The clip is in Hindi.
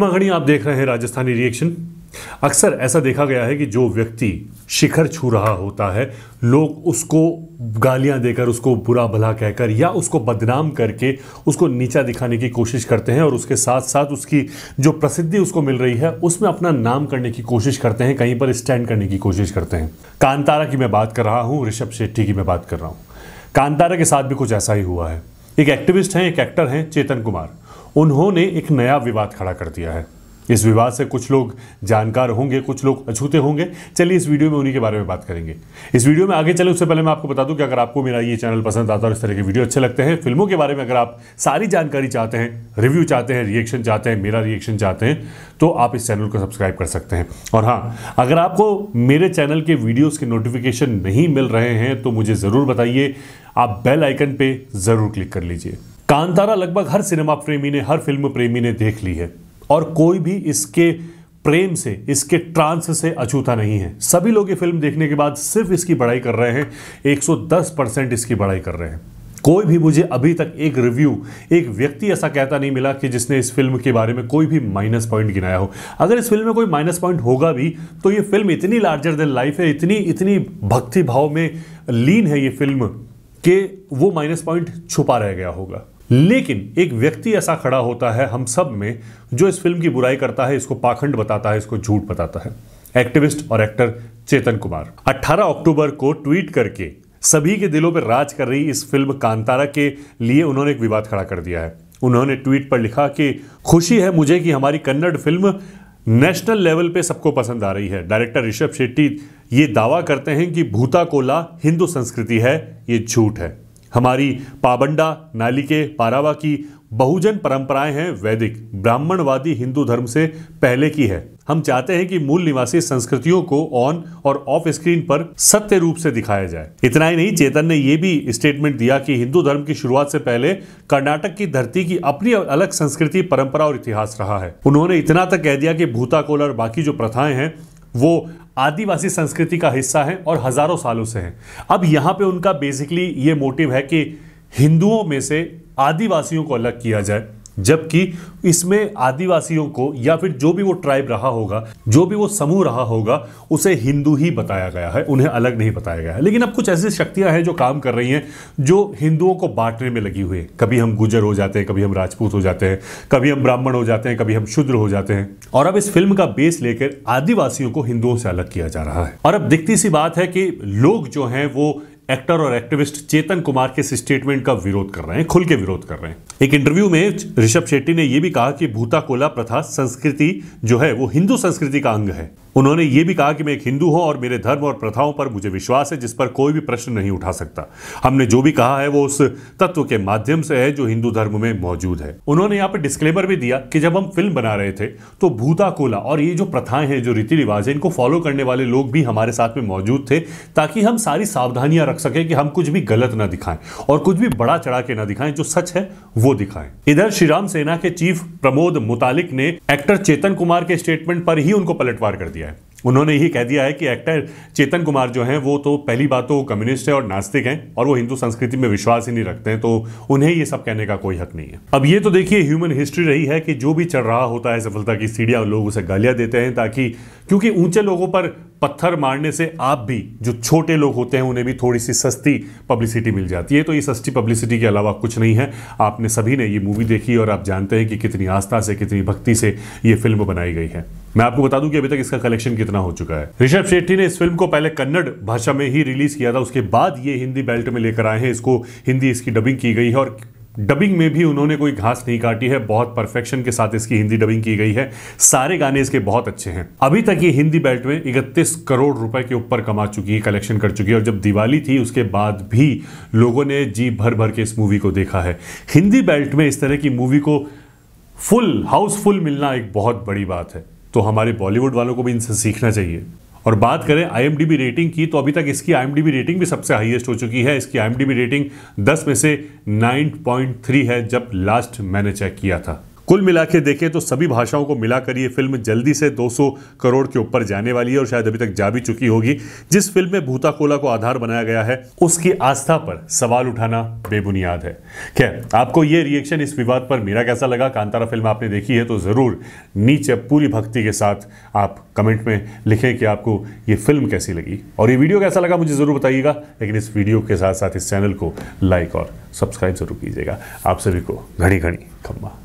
घड़ी आप देख रहे हैं राजस्थानी रिएक्शन अक्सर ऐसा देखा गया है कि जो व्यक्ति शिखर छू रहा होता है लोग उसको गालियां देकर उसको बुरा भला कहकर या उसको बदनाम करके उसको नीचा दिखाने की कोशिश करते हैं और उसके साथ साथ उसकी जो प्रसिद्धि उसको मिल रही है उसमें अपना नाम करने की कोशिश करते हैं कहीं पर स्टैंड करने की कोशिश करते हैं कांतारा की मैं बात कर रहा हूँ ऋषभ शेट्टी की मैं बात कर रहा हूँ कांतारा के साथ भी कुछ ऐसा ही हुआ है एक एक्टिविस्ट हैं एक एक्टर हैं चेतन कुमार उन्होंने एक नया विवाद खड़ा कर दिया है इस विवाद से कुछ लोग जानकार होंगे कुछ लोग अछूते होंगे चलिए इस वीडियो में उन्हीं के बारे में बात करेंगे इस वीडियो में आगे चले उससे पहले मैं आपको बता दूं कि अगर आपको मेरा ये चैनल पसंद आता है और इस तरह के वीडियो अच्छे लगते हैं फिल्मों के बारे में अगर आप सारी जानकारी चाहते हैं रिव्यू चाहते हैं रिएक्शन चाहते हैं मेरा रिएक्शन चाहते हैं तो आप इस चैनल को सब्सक्राइब कर सकते हैं और हाँ अगर आपको मेरे चैनल के वीडियोज़ के नोटिफिकेशन नहीं मिल रहे हैं तो मुझे ज़रूर बताइए आप बेल आइकन पर ज़रूर क्लिक कर लीजिए कांतारा लगभग हर सिनेमा प्रेमी ने हर फिल्म प्रेमी ने देख ली है और कोई भी इसके प्रेम से इसके ट्रांस से अछूता नहीं है सभी लोग ये फिल्म देखने के बाद सिर्फ इसकी बढ़ाई कर रहे हैं 110 परसेंट इसकी बढ़ाई कर रहे हैं कोई भी मुझे अभी तक एक रिव्यू एक व्यक्ति ऐसा कहता नहीं मिला कि जिसने इस फिल्म के बारे में कोई भी माइनस पॉइंट गिनाया हो अगर इस फिल्म में कोई माइनस पॉइंट होगा भी तो ये फिल्म इतनी लार्जर देन लाइफ है इतनी इतनी भक्ति भाव में लीन है ये फिल्म कि वो माइनस पॉइंट छुपा रह गया होगा लेकिन एक व्यक्ति ऐसा खड़ा होता है हम सब में जो इस फिल्म की बुराई करता है इसको पाखंड बताता है इसको झूठ बताता है एक्टिविस्ट और एक्टर चेतन कुमार 18 अक्टूबर को ट्वीट करके सभी के दिलों पर राज कर रही इस फिल्म कांतारा के लिए उन्होंने एक विवाद खड़ा कर दिया है उन्होंने ट्वीट पर लिखा कि खुशी है मुझे कि हमारी कन्नड़ फिल्म नेशनल लेवल पे सबको पसंद आ रही है डायरेक्टर ऋषभ शेट्टी ये दावा करते हैं कि भूता कोला हिंदू संस्कृति है ये झूठ है हमारी पाबंडा नालिके पारावा की बहुजन परंपराएं हैं वैदिक ब्राह्मणवादी हिंदू धर्म से पहले की है हम चाहते हैं कि मूल निवासी संस्कृतियों को ऑन और ऑफ स्क्रीन पर सत्य रूप से दिखाया जाए इतना ही नहीं चेतन ने यह भी स्टेटमेंट दिया कि हिंदू धर्म की शुरुआत से पहले कर्नाटक की धरती की अपनी अलग संस्कृति परंपरा और इतिहास रहा है उन्होंने इतना तक तो कह दिया कि भूताकोल और बाकी जो प्रथाएं हैं वो आदिवासी संस्कृति का हिस्सा हैं और हज़ारों सालों से हैं अब यहाँ पे उनका बेसिकली ये मोटिव है कि हिंदुओं में से आदिवासियों को अलग किया जाए जबकि इसमें आदिवासियों को या फिर जो भी वो ट्राइब रहा होगा जो भी वो समूह रहा होगा उसे हिंदू ही बताया गया है उन्हें अलग नहीं बताया गया है लेकिन अब कुछ ऐसी शक्तियां हैं जो काम कर रही हैं जो हिंदुओं को बांटने में लगी हुई है कभी हम गुजर हो जाते हैं कभी हम राजपूत हो जाते हैं कभी हम ब्राह्मण हो जाते हैं कभी हम शुद्र हो जाते हैं और अब इस फिल्म का बेस लेकर आदिवासियों को हिंदुओं से अलग किया जा रहा है और अब दिखती सी बात है कि लोग जो हैं वो एक्टर और एक्टिविस्ट चेतन कुमार के इस स्टेटमेंट का विरोध कर रहे हैं खुल के विरोध कर रहे हैं एक इंटरव्यू में ऋषभ शेट्टी ने यह भी कहा कि भूता कोला प्रथा संस्कृति जो है वो हिंदू संस्कृति का अंग है उन्होंने ये भी कहा कि मैं एक हिंदू हूं और मेरे धर्म और प्रथाओं पर मुझे विश्वास है जिस पर कोई भी प्रश्न नहीं उठा सकता हमने जो भी कहा है वो उस तत्व के माध्यम से है जो हिंदू धर्म में मौजूद है उन्होंने यहाँ पर डिस्क्लेमर भी दिया कि जब हम फिल्म बना रहे थे तो भूता कोला और ये जो प्रथाएं हैं जो रीति रिवाज है इनको फॉलो करने वाले लोग भी हमारे साथ में मौजूद थे ताकि हम सारी सावधानियां रख सकें कि हम कुछ भी गलत ना दिखाएं और कुछ भी बड़ा चढ़ा के ना दिखाएं जो सच है वो दिखाएं इधर श्रीराम सेना के चीफ प्रमोद मुतालिक ने एक्टर चेतन कुमार के स्टेटमेंट पर ही उनको पलटवार कर दिया उन्होंने यही कह दिया है कि एक्टर चेतन कुमार जो हैं वो तो पहली बात तो कम्युनिस्ट है और नास्तिक हैं और वो हिंदू संस्कृति में विश्वास ही नहीं रखते हैं तो उन्हें ये सब कहने का कोई हक नहीं है अब ये तो देखिए ह्यूमन हिस्ट्री रही है कि जो भी चढ़ रहा होता है सफलता की सीढ़ियाँ लोग उसे गालियाँ देते हैं ताकि क्योंकि ऊंचे लोगों पर पत्थर मारने से आप भी जो छोटे लोग होते हैं उन्हें भी थोड़ी सी सस्ती पब्लिसिटी मिल जाती है तो ये सस्ती पब्लिसिटी के अलावा कुछ नहीं है आपने सभी ने ये मूवी देखी और आप जानते हैं कि कितनी आस्था से कितनी भक्ति से ये फिल्म बनाई गई है मैं आपको बता दूं कि अभी तक इसका कलेक्शन कितना हो चुका है ऋषभ शेट्टी ने इस फिल्म को पहले कन्नड़ भाषा में ही रिलीज किया था उसके बाद ये हिंदी बेल्ट में लेकर आए हैं इसको हिंदी इसकी डबिंग की गई है और डबिंग में भी उन्होंने कोई घास नहीं काटी है बहुत परफेक्शन के साथ इसकी हिंदी डबिंग की गई है सारे गाने इसके बहुत अच्छे हैं अभी तक ये हिंदी बेल्ट में इकतीस करोड़ रुपए के ऊपर कमा चुकी है कलेक्शन कर चुकी है और जब दिवाली थी उसके बाद भी लोगों ने जी भर भर के इस मूवी को देखा है हिंदी बेल्ट में इस तरह की मूवी को फुल हाउसफुल मिलना एक बहुत बड़ी बात है तो हमारे बॉलीवुड वालों को भी इनसे सीखना चाहिए और बात करें आईएमडीबी रेटिंग की तो अभी तक इसकी आईएमडीबी रेटिंग भी सबसे हाईएस्ट हो चुकी है इसकी आईएमडीबी रेटिंग 10 में से 9.3 है जब लास्ट मैंने चेक किया था कुल मिला के देखें तो सभी भाषाओं को मिलाकर ये फिल्म जल्दी से 200 करोड़ के ऊपर जाने वाली है और शायद अभी तक जा भी चुकी होगी जिस फिल्म में भूता कोला को आधार बनाया गया है उसकी आस्था पर सवाल उठाना बेबुनियाद है खैर आपको ये रिएक्शन इस विवाद पर मेरा कैसा लगा कांतारा फिल्म आपने देखी है तो ज़रूर नीचे पूरी भक्ति के साथ आप कमेंट में लिखें कि आपको ये फिल्म कैसी लगी और ये वीडियो कैसा लगा मुझे ज़रूर बताइएगा लेकिन इस वीडियो के साथ साथ इस चैनल को लाइक और सब्सक्राइब जरूर कीजिएगा आप सभी को घड़ी घड़ी खम्मा